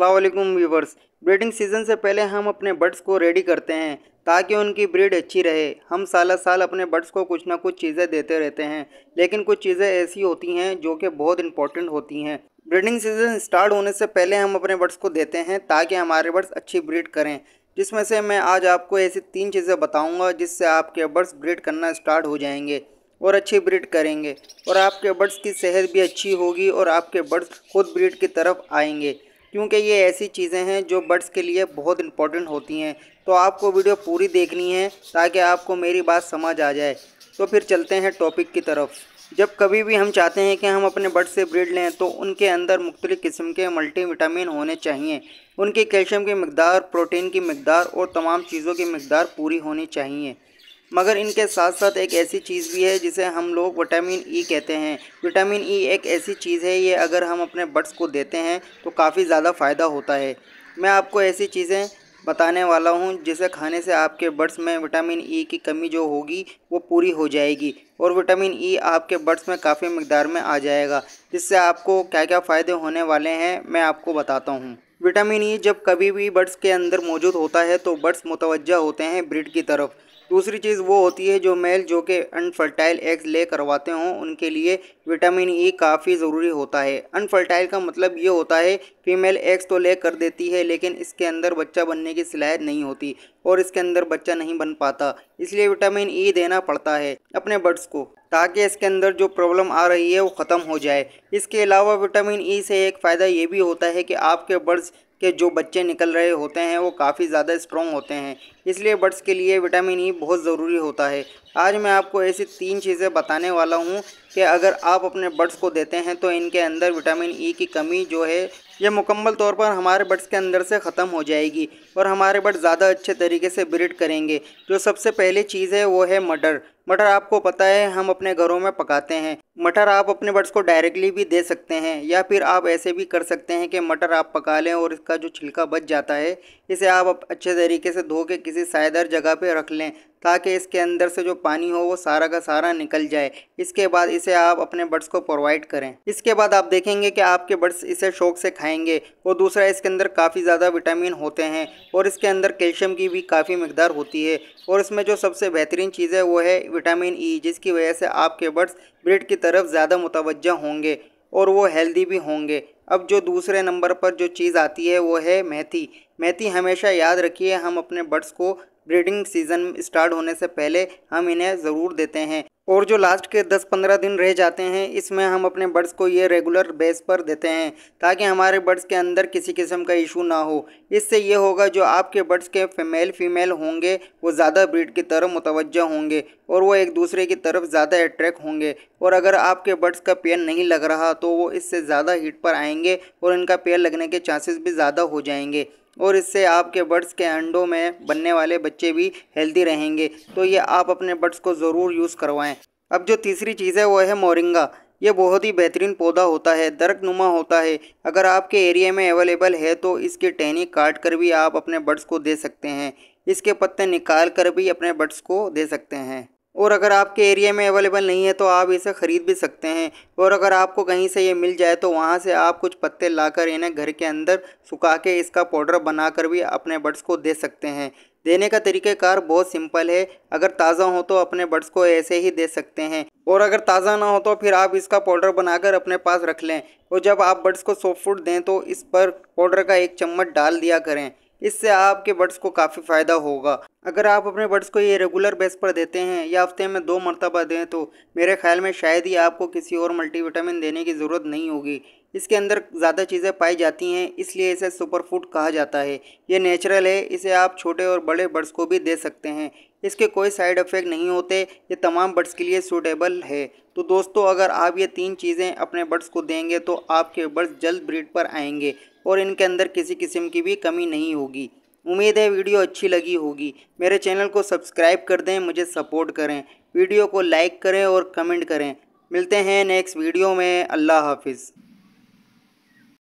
अल्लाम viewers breeding season से पहले हम अपने बर्ड्स को रेडी करते हैं ताकि उनकी ब्रीड अच्छी रहे हम साल साल अपने बर्ड्स को कुछ ना कुछ चीज़ें देते रहते हैं लेकिन कुछ चीज़ें ऐसी होती हैं जो कि बहुत इंपॉर्टेंट होती हैं ब्रीडिंग सीज़न स्टार्ट होने से पहले हम अपने बर्ड्स को देते हैं ताकि हमारे बर्ड्स अच्छी ब्रीड करें जिसमें से मैं आज आपको ऐसी तीन चीज़ें बताऊँगा जिससे आपके बर्ड्स ब्रीड करना स्टार्ट हो जाएंगे और अच्छी ब्रीड करेंगे और आपके बर्ड्स की सेहत भी अच्छी होगी और आपके बर्ड्स खुद ब्रीड की तरफ आएंगे क्योंकि ये ऐसी चीज़ें हैं जो बर्ड्स के लिए बहुत इंपॉर्टेंट होती हैं तो आपको वीडियो पूरी देखनी है ताकि आपको मेरी बात समझ आ जाए तो फिर चलते हैं टॉपिक की तरफ जब कभी भी हम चाहते हैं कि हम अपने बर्ड से ब्रीड लें तो उनके अंदर मुख्तलि किस्म के मल्टी विटामिन होने चाहिए उनकी कैल्शियम की मकदार प्रोटीन की मकदार और तमाम चीज़ों की मकदार पूरी होनी चाहिए मगर इनके साथ साथ एक ऐसी चीज़ भी है जिसे हम लोग विटामिन ई e कहते हैं विटामिन ई e एक ऐसी चीज़ है ये अगर हम अपने बर्ड्स को देते हैं तो काफ़ी ज़्यादा फ़ायदा होता है मैं आपको ऐसी चीज़ें बताने वाला हूँ जिसे खाने से आपके बर्ड्स में विटामिन ई e की कमी जो होगी वो पूरी हो जाएगी और विटामिन ई आपके बर्ड्स में काफ़ी मकदार में आ जाएगा जिससे आपको क्या क्या फ़ायदे होने वाले हैं मैं आपको बताता हूँ विटामिन ई जब कभी भी बर्ड्स के अंदर मौजूद होता है तो बर्ड्स मुतवजह होते हैं ब्रिड की तरफ दूसरी चीज़ वो होती है जो मेल जो कि अनफर्टाइल एग्स ले करवाते हों उनके लिए विटामिन ई e काफ़ी ज़रूरी होता है अनफर्टाइल का मतलब ये होता है फीमेल एग्स तो ले कर देती है लेकिन इसके अंदर बच्चा बनने की सलाहियत नहीं होती और इसके अंदर बच्चा नहीं बन पाता इसलिए विटामिन ई e देना पड़ता है अपने बर्ड्स को ताकि इसके अंदर जो प्रॉब्लम आ रही है वो ख़त्म हो जाए इसके अलावा विटामिन ई e से एक फ़ायदा ये भी होता है कि आपके बर्ड्स के जो बच्चे निकल रहे होते हैं वो काफ़ी ज़्यादा स्ट्रॉन्ग होते हैं इसलिए बर्ड्स के लिए विटामिन ई e बहुत ज़रूरी होता है आज मैं आपको ऐसी तीन चीज़ें बताने वाला हूँ कि अगर आप अपने बर्ड्स को देते हैं तो इनके अंदर विटामिन ई e की कमी जो है ये मुकम्मल तौर पर हमारे बर्ड्स के अंदर से ख़त्म हो जाएगी और हमारे बर्ड ज़्यादा अच्छे तरीके से ब्रिड करेंगे जो सबसे पहली चीज़ है वो है मटर मटर आपको पता है हम अपने घरों में पकाते हैं मटर आप अपने बर्ड्स को डायरेक्टली भी दे सकते हैं या फिर आप ऐसे भी कर सकते हैं कि मटर आप पका लें और इसका जो छिलका बच जाता है इसे आप अच्छे तरीके से धो के किसी सायदार जगह पर रख लें ताकि इसके अंदर से जो पानी हो वो सारा का सारा निकल जाए इसके बाद इसे आप अपने बर्ड्स को प्रोवाइड करें इसके बाद आप देखेंगे कि आपके बर्ड्स इसे शौक से खाएंगे और दूसरा इसके अंदर काफ़ी ज़्यादा विटामिन होते हैं और इसके अंदर कैल्शियम की भी काफ़ी मकदार होती है और इसमें जो सबसे बेहतरीन चीज़ है वो है विटामिन ई जिसकी वजह से आपके बर्ड्स ब्रिड की तरफ ज़्यादा मुतवजह होंगे और वो हेल्दी भी होंगे अब जो दूसरे नंबर पर जो चीज़ आती है वो है मेथी मेथी हमेशा याद रखिए हम अपने बर्ड्स को ब्रीडिंग सीज़न स्टार्ट होने से पहले हम इन्हें ज़रूर देते हैं और जो लास्ट के 10-15 दिन रह जाते हैं इसमें हम अपने बर्ड्स को ये रेगुलर बेस पर देते हैं ताकि हमारे बर्ड्स के अंदर किसी किस्म का इशू ना हो इससे ये होगा जो आपके बर्ड्स के फेमेल फीमेल होंगे वो ज़्यादा ब्रीड की तरफ मुतवजह होंगे और वो एक दूसरे की तरफ ज़्यादा अट्रैक्ट होंगे और अगर आपके बर्ड्स का पेयर नहीं लग रहा तो वो इससे ज़्यादा हीट पर आएंगे और इनका पेयर लगने के चांसेस भी ज़्यादा हो जाएंगे और इससे आपके बर्ड्स के अंडों में बनने वाले बच्चे भी हेल्दी रहेंगे तो ये आप अपने बर्ड्स को ज़रूर यूज़ करवाएं अब जो तीसरी चीज़ है वो है मोरिंगा ये बहुत ही बेहतरीन पौधा होता है दर्द नुमा होता है अगर आपके एरिया में अवेलेबल है तो इसकी टहनी काट कर भी आप अपने बर्ड्स को दे सकते हैं इसके पत्ते निकाल कर भी अपने बर्ड्स को दे सकते हैं और अगर आपके एरिया में अवेलेबल नहीं है तो आप इसे ख़रीद भी सकते हैं और अगर आपको कहीं से ये मिल जाए तो वहाँ से आप कुछ पत्ते लाकर इन्हें घर के अंदर सुखा के इसका पाउडर बनाकर भी अपने बर्ड्स को दे सकते हैं देने का तरीक़ाकार बहुत सिंपल है अगर ताज़ा हो तो अपने बर्ड्स को ऐसे ही दे सकते हैं और अगर ताज़ा ना हो तो फिर आप इसका पाउडर बनाकर अपने पास रख लें और जब आप बर्ड्स को सॉफ्ट फूड दें तो इस पर पाउडर का एक चम्मच डाल दिया करें इससे आपके बर्ड्स को काफ़ी फ़ायदा होगा अगर आप अपने बर्ड्स को ये रेगुलर बेस पर देते हैं या हफ्ते में दो मरतबा दें तो मेरे ख्याल में शायद ही आपको किसी और मल्टीविटामिन देने की ज़रूरत नहीं होगी इसके अंदर ज़्यादा चीज़ें पाई जाती हैं इसलिए इसे सुपर फूड कहा जाता है ये नेचुरल है इसे आप छोटे और बड़े बर्ड्स को भी दे सकते हैं इसके कोई साइड इफ़ेक्ट नहीं होते ये तमाम बर्ड्स के लिए सूटेबल है तो दोस्तों अगर आप ये तीन चीज़ें अपने बर्ड्स को देंगे तो आपके बर्ड्स जल्द ब्रीड पर आएंगे और इनके अंदर किसी किस्म की भी कमी नहीं होगी उम्मीद है वीडियो अच्छी लगी होगी मेरे चैनल को सब्सक्राइब कर दें मुझे सपोर्ट करें वीडियो को लाइक करें और कमेंट करें मिलते हैं नेक्स्ट वीडियो में अल्लाह हाफिज़